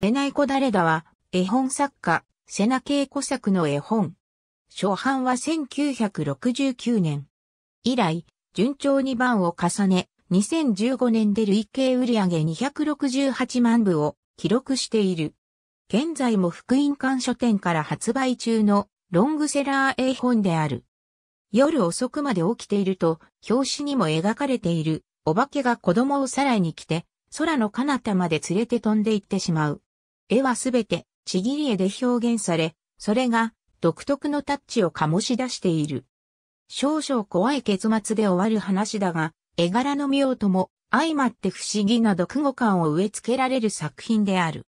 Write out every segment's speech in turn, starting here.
レナイコダレダは、絵本作家、瀬名恵子作の絵本。初版は1969年。以来、順調に版を重ね、2015年で累計売上268万部を記録している。現在も福音館書店から発売中のロングセラー絵本である。夜遅くまで起きていると、表紙にも描かれている、お化けが子供をさらに来て、空の彼方まで連れて飛んでいってしまう。絵はすべてちぎり絵で表現され、それが独特のタッチを醸し出している。少々怖い結末で終わる話だが、絵柄の妙とも相まって不思議な読語感を植え付けられる作品である。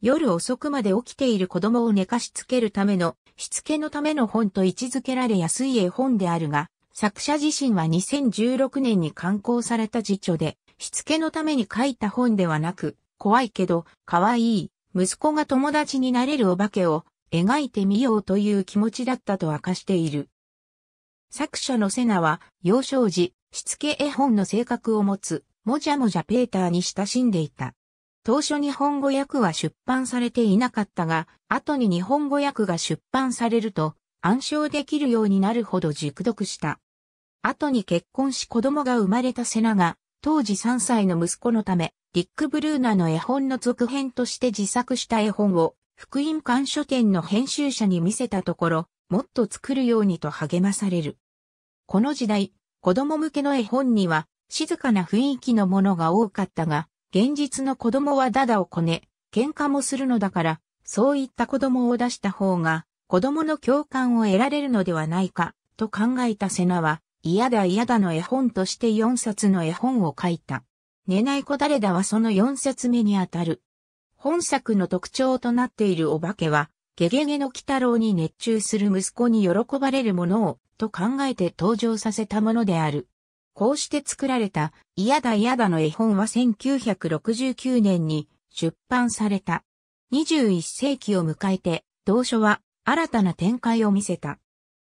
夜遅くまで起きている子供を寝かしつけるための、しつけのための本と位置づけられやすい絵本であるが、作者自身は2016年に刊行された辞書で、しつけのために書いた本ではなく、怖いけど、可愛い息子が友達になれるお化けを描いてみようという気持ちだったと明かしている。作者のセナは幼少時、しつけ絵本の性格を持つ、もじゃもじゃペーターに親しんでいた。当初日本語訳は出版されていなかったが、後に日本語訳が出版されると、暗唱できるようになるほど熟読した。後に結婚し子供が生まれたセナが、当時3歳の息子のため、ディック・ブルーナの絵本の続編として自作した絵本を、福音館書店の編集者に見せたところ、もっと作るようにと励まされる。この時代、子供向けの絵本には、静かな雰囲気のものが多かったが、現実の子供はダダをこね、喧嘩もするのだから、そういった子供を出した方が、子供の共感を得られるのではないか、と考えたセナは、嫌だ嫌だの絵本として4冊の絵本を書いた。寝ない子誰だはその4節目にあたる。本作の特徴となっているお化けは、ゲゲゲの鬼太郎に熱中する息子に喜ばれるものを、と考えて登場させたものである。こうして作られた、嫌だ嫌だの絵本は1969年に出版された。21世紀を迎えて、同書は新たな展開を見せた。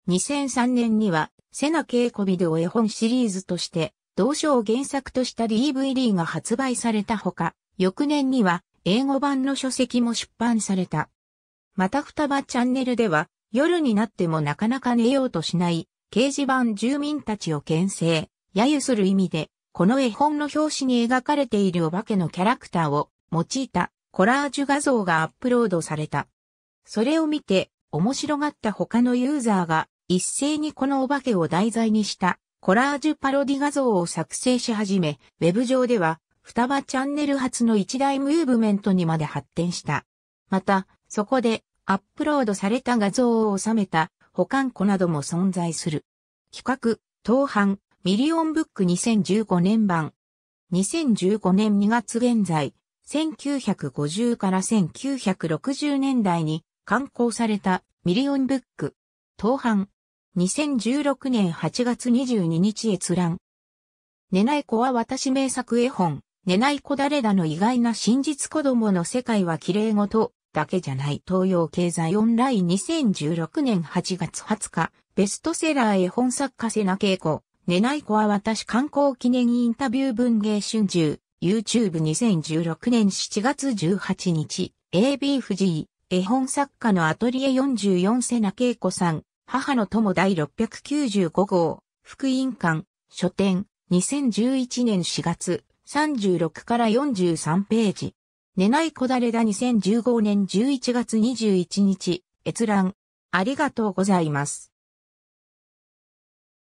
2003年には、ナ・ケ稽古ビデオ絵本シリーズとして同書を原作とした DVD が発売されたほか、翌年には英語版の書籍も出版された。また双葉チャンネルでは、夜になってもなかなか寝ようとしない、掲示板住民たちを牽制、揶揄する意味で、この絵本の表紙に描かれているお化けのキャラクターを用いたコラージュ画像がアップロードされた。それを見て面白がった他のユーザーが一斉にこのお化けを題材にしたコラージュパロディ画像を作成し始め、ウェブ上では、双葉チャンネル発の一大ムーブメントにまで発展した。また、そこで、アップロードされた画像を収めた保管庫なども存在する。企画、当版、ミリオンブック2015年版。2015年2月現在、1950から1960年代に刊行されたミリオンブック。当版、2016年8月22日閲覧。寝ない子は私名作絵本、寝ない子誰だの意外な真実子供の世界は綺麗事だけじゃない東洋経済オンライン2016年8月20日、ベストセラー絵本作家瀬名恵子、寝ない子は私観光記念インタビュー文芸春秋、YouTube2016 年7月18日、AB 藤井、絵本作家のアトリエ44瀬名恵子さん、母の友第695号、福音館、書店、2011年4月、36から43ページ。寝ないこだれだ2015年11月21日、閲覧。ありがとうございます。